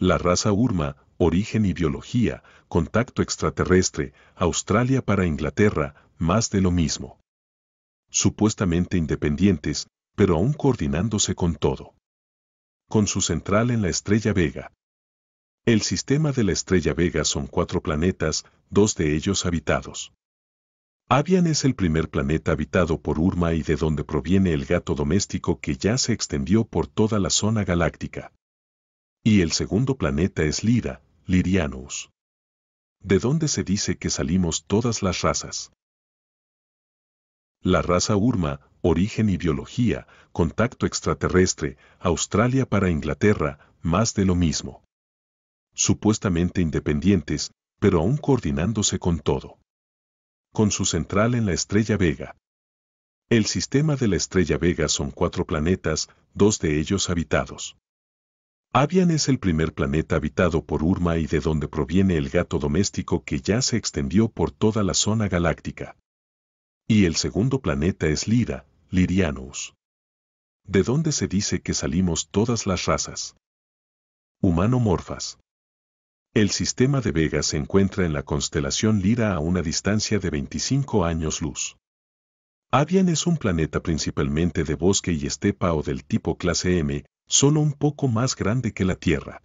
La raza Urma, origen y biología, contacto extraterrestre, Australia para Inglaterra, más de lo mismo. Supuestamente independientes, pero aún coordinándose con todo. Con su central en la estrella Vega. El sistema de la estrella Vega son cuatro planetas, dos de ellos habitados. Avian es el primer planeta habitado por Urma y de donde proviene el gato doméstico que ya se extendió por toda la zona galáctica. Y el segundo planeta es Lira, Lirianus. De dónde se dice que salimos todas las razas. La raza Urma, origen y biología, contacto extraterrestre, Australia para Inglaterra, más de lo mismo. Supuestamente independientes, pero aún coordinándose con todo. Con su central en la estrella Vega. El sistema de la estrella Vega son cuatro planetas, dos de ellos habitados. Avian es el primer planeta habitado por Urma y de donde proviene el gato doméstico que ya se extendió por toda la zona galáctica. Y el segundo planeta es Lira, Lirianus. De donde se dice que salimos todas las razas. Humanomorfas. El sistema de Vega se encuentra en la constelación Lira a una distancia de 25 años luz. Avian es un planeta principalmente de bosque y estepa o del tipo clase M, solo un poco más grande que la Tierra.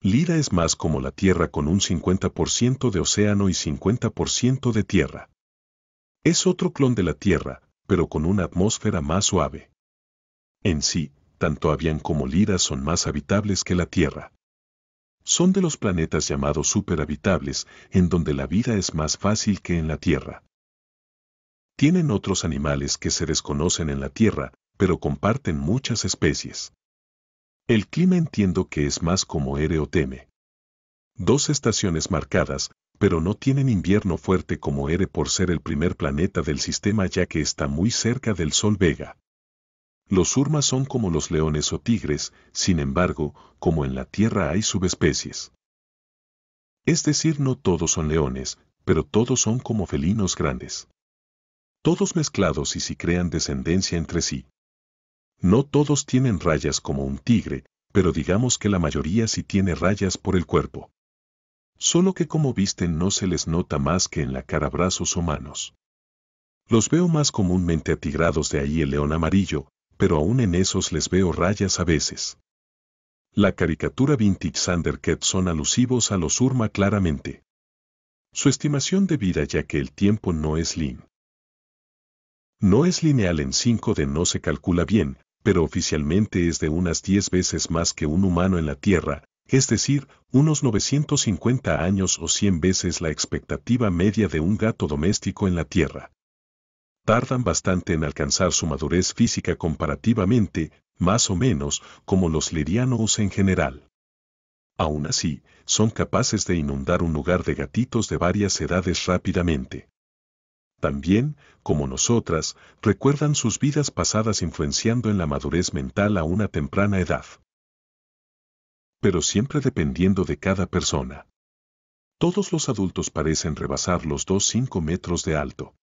Lira es más como la Tierra con un 50% de océano y 50% de tierra. Es otro clon de la Tierra, pero con una atmósfera más suave. En sí, tanto Avian como Lira son más habitables que la Tierra. Son de los planetas llamados superhabitables, en donde la vida es más fácil que en la Tierra. Tienen otros animales que se desconocen en la Tierra, pero comparten muchas especies. El clima entiendo que es más como ere o teme. Dos estaciones marcadas, pero no tienen invierno fuerte como Ere por ser el primer planeta del sistema ya que está muy cerca del Sol Vega. Los urmas son como los leones o tigres, sin embargo, como en la Tierra hay subespecies. Es decir, no todos son leones, pero todos son como felinos grandes. Todos mezclados y si crean descendencia entre sí. No todos tienen rayas como un tigre, pero digamos que la mayoría sí tiene rayas por el cuerpo. Solo que como visten no se les nota más que en la cara brazos o manos. Los veo más comúnmente atigrados de ahí el león amarillo, pero aún en esos les veo rayas a veces. La caricatura vintage Sandercat son alusivos a los Urma claramente. Su estimación de vida ya que el tiempo no es lin. No es lineal en 5 de no se calcula bien, pero oficialmente es de unas 10 veces más que un humano en la Tierra, es decir, unos 950 años o 100 veces la expectativa media de un gato doméstico en la Tierra. Tardan bastante en alcanzar su madurez física comparativamente, más o menos, como los lirianos en general. Aún así, son capaces de inundar un lugar de gatitos de varias edades rápidamente también, como nosotras, recuerdan sus vidas pasadas influenciando en la madurez mental a una temprana edad. Pero siempre dependiendo de cada persona. Todos los adultos parecen rebasar los 2-5 metros de alto.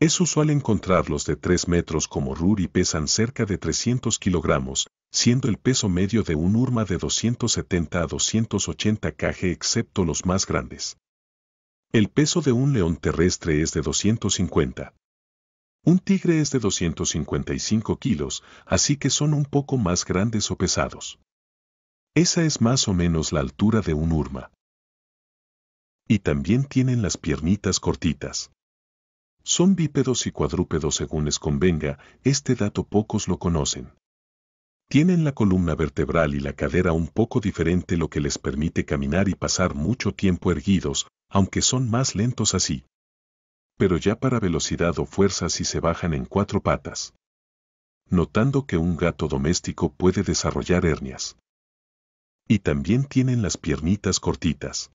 Es usual encontrarlos de 3 metros como y pesan cerca de 300 kilogramos, siendo el peso medio de un urma de 270 a 280 kg excepto los más grandes. El peso de un león terrestre es de 250. Un tigre es de 255 kilos, así que son un poco más grandes o pesados. Esa es más o menos la altura de un urma. Y también tienen las piernitas cortitas. Son bípedos y cuadrúpedos según les convenga, este dato pocos lo conocen. Tienen la columna vertebral y la cadera un poco diferente lo que les permite caminar y pasar mucho tiempo erguidos, aunque son más lentos así. Pero ya para velocidad o fuerza si se bajan en cuatro patas. Notando que un gato doméstico puede desarrollar hernias. Y también tienen las piernitas cortitas.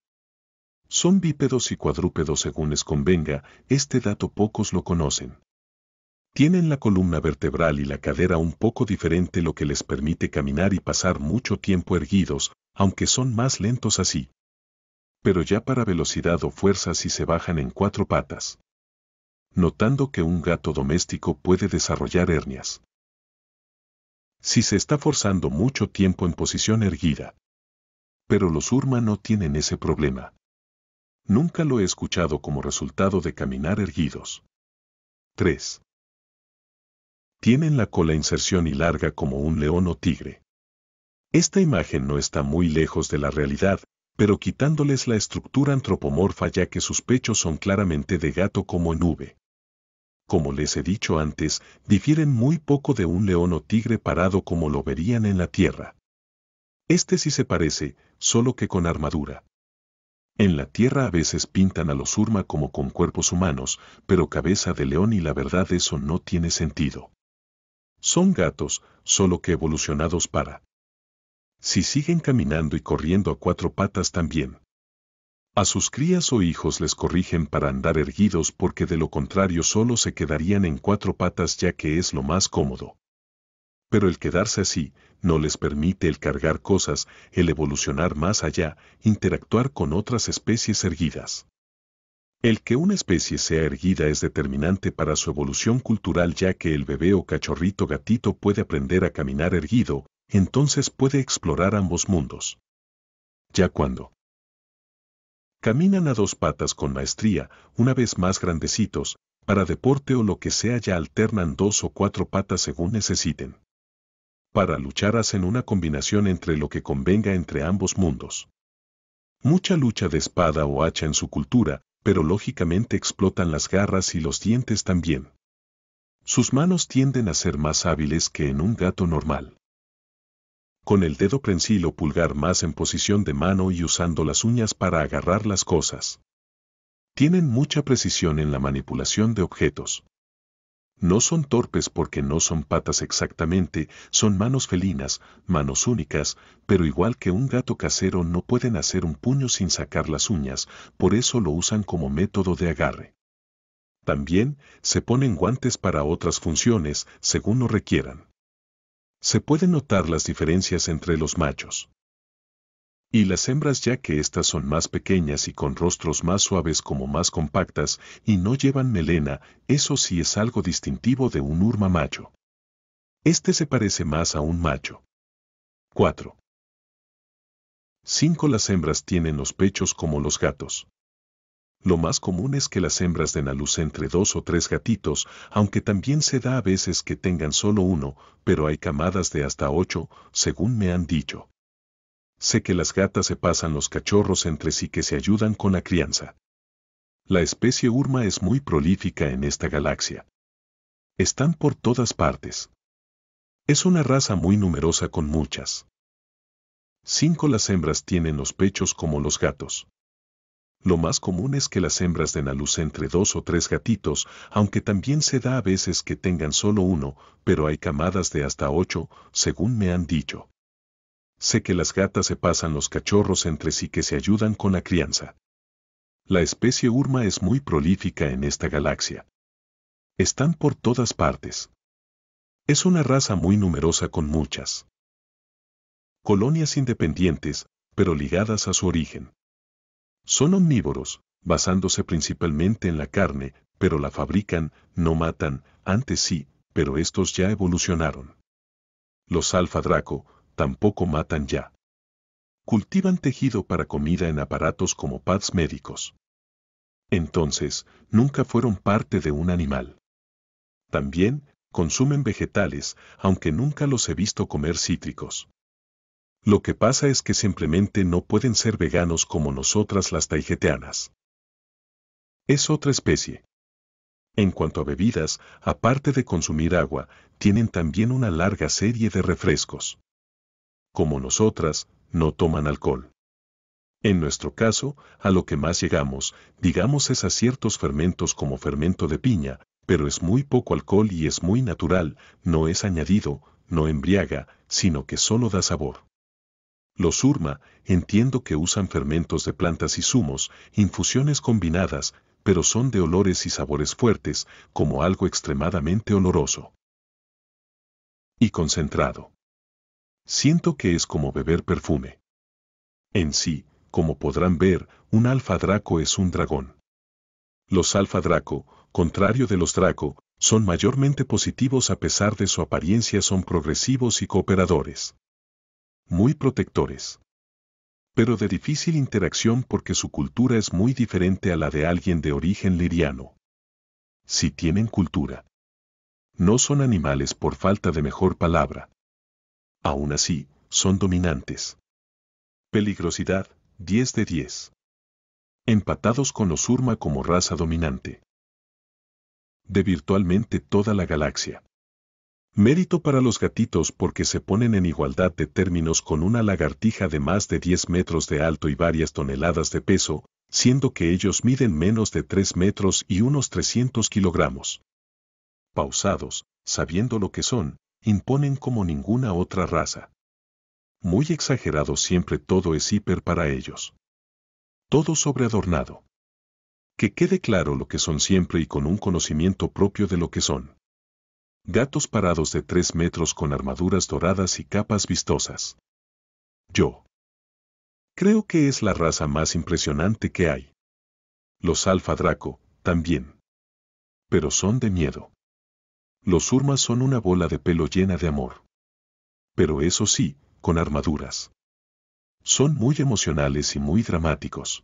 Son bípedos y cuadrúpedos según les convenga, este dato pocos lo conocen. Tienen la columna vertebral y la cadera un poco diferente lo que les permite caminar y pasar mucho tiempo erguidos, aunque son más lentos así pero ya para velocidad o fuerza si se bajan en cuatro patas. Notando que un gato doméstico puede desarrollar hernias. Si se está forzando mucho tiempo en posición erguida. Pero los Urma no tienen ese problema. Nunca lo he escuchado como resultado de caminar erguidos. 3. Tienen la cola inserción y larga como un león o tigre. Esta imagen no está muy lejos de la realidad, pero quitándoles la estructura antropomorfa ya que sus pechos son claramente de gato como en nube. Como les he dicho antes, difieren muy poco de un león o tigre parado como lo verían en la tierra. Este sí se parece, solo que con armadura. En la tierra a veces pintan a los Urma como con cuerpos humanos, pero cabeza de león y la verdad eso no tiene sentido. Son gatos, solo que evolucionados para si siguen caminando y corriendo a cuatro patas también. A sus crías o hijos les corrigen para andar erguidos porque de lo contrario solo se quedarían en cuatro patas ya que es lo más cómodo. Pero el quedarse así no les permite el cargar cosas, el evolucionar más allá, interactuar con otras especies erguidas. El que una especie sea erguida es determinante para su evolución cultural ya que el bebé o cachorrito gatito puede aprender a caminar erguido, entonces puede explorar ambos mundos. Ya cuando caminan a dos patas con maestría, una vez más grandecitos, para deporte o lo que sea ya alternan dos o cuatro patas según necesiten. Para luchar hacen una combinación entre lo que convenga entre ambos mundos. Mucha lucha de espada o hacha en su cultura, pero lógicamente explotan las garras y los dientes también. Sus manos tienden a ser más hábiles que en un gato normal con el dedo prensil o pulgar más en posición de mano y usando las uñas para agarrar las cosas. Tienen mucha precisión en la manipulación de objetos. No son torpes porque no son patas exactamente, son manos felinas, manos únicas, pero igual que un gato casero no pueden hacer un puño sin sacar las uñas, por eso lo usan como método de agarre. También se ponen guantes para otras funciones, según lo requieran se pueden notar las diferencias entre los machos y las hembras ya que éstas son más pequeñas y con rostros más suaves como más compactas y no llevan melena, eso sí es algo distintivo de un urma macho. Este se parece más a un macho. 4. 5. Las hembras tienen los pechos como los gatos. Lo más común es que las hembras den a luz entre dos o tres gatitos, aunque también se da a veces que tengan solo uno, pero hay camadas de hasta ocho, según me han dicho. Sé que las gatas se pasan los cachorros entre sí que se ayudan con la crianza. La especie Urma es muy prolífica en esta galaxia. Están por todas partes. Es una raza muy numerosa con muchas. Cinco Las hembras tienen los pechos como los gatos. Lo más común es que las hembras den a luz entre dos o tres gatitos, aunque también se da a veces que tengan solo uno, pero hay camadas de hasta ocho, según me han dicho. Sé que las gatas se pasan los cachorros entre sí que se ayudan con la crianza. La especie Urma es muy prolífica en esta galaxia. Están por todas partes. Es una raza muy numerosa con muchas colonias independientes, pero ligadas a su origen. Son omnívoros, basándose principalmente en la carne, pero la fabrican, no matan, antes sí, pero estos ya evolucionaron. Los alfa draco tampoco matan ya. Cultivan tejido para comida en aparatos como pads médicos. Entonces, nunca fueron parte de un animal. También, consumen vegetales, aunque nunca los he visto comer cítricos. Lo que pasa es que simplemente no pueden ser veganos como nosotras las taijeteanas. Es otra especie. En cuanto a bebidas, aparte de consumir agua, tienen también una larga serie de refrescos. Como nosotras, no toman alcohol. En nuestro caso, a lo que más llegamos, digamos es a ciertos fermentos como fermento de piña, pero es muy poco alcohol y es muy natural, no es añadido, no embriaga, sino que solo da sabor. Los Urma, entiendo que usan fermentos de plantas y zumos, infusiones combinadas, pero son de olores y sabores fuertes, como algo extremadamente oloroso. Y concentrado. Siento que es como beber perfume. En sí, como podrán ver, un alfa draco es un dragón. Los alfa draco, contrario de los draco, son mayormente positivos a pesar de su apariencia son progresivos y cooperadores muy protectores. Pero de difícil interacción porque su cultura es muy diferente a la de alguien de origen liriano. Si tienen cultura. No son animales por falta de mejor palabra. Aún así, son dominantes. Peligrosidad, 10 de 10. Empatados con los Urma como raza dominante. De virtualmente toda la galaxia. Mérito para los gatitos porque se ponen en igualdad de términos con una lagartija de más de 10 metros de alto y varias toneladas de peso, siendo que ellos miden menos de 3 metros y unos 300 kilogramos. Pausados, sabiendo lo que son, imponen como ninguna otra raza. Muy exagerado siempre todo es hiper para ellos. Todo sobreadornado. Que quede claro lo que son siempre y con un conocimiento propio de lo que son gatos parados de tres metros con armaduras doradas y capas vistosas. Yo. Creo que es la raza más impresionante que hay. Los alfa draco, también. Pero son de miedo. Los urmas son una bola de pelo llena de amor. Pero eso sí, con armaduras. Son muy emocionales y muy dramáticos.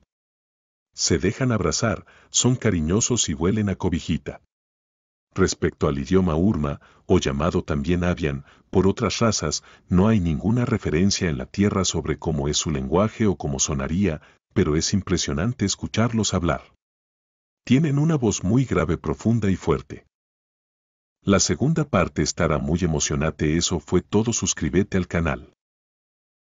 Se dejan abrazar, son cariñosos y huelen a cobijita. Respecto al idioma urma, o llamado también avian, por otras razas, no hay ninguna referencia en la tierra sobre cómo es su lenguaje o cómo sonaría, pero es impresionante escucharlos hablar. Tienen una voz muy grave, profunda y fuerte. La segunda parte estará muy emocionante, eso fue todo, suscríbete al canal.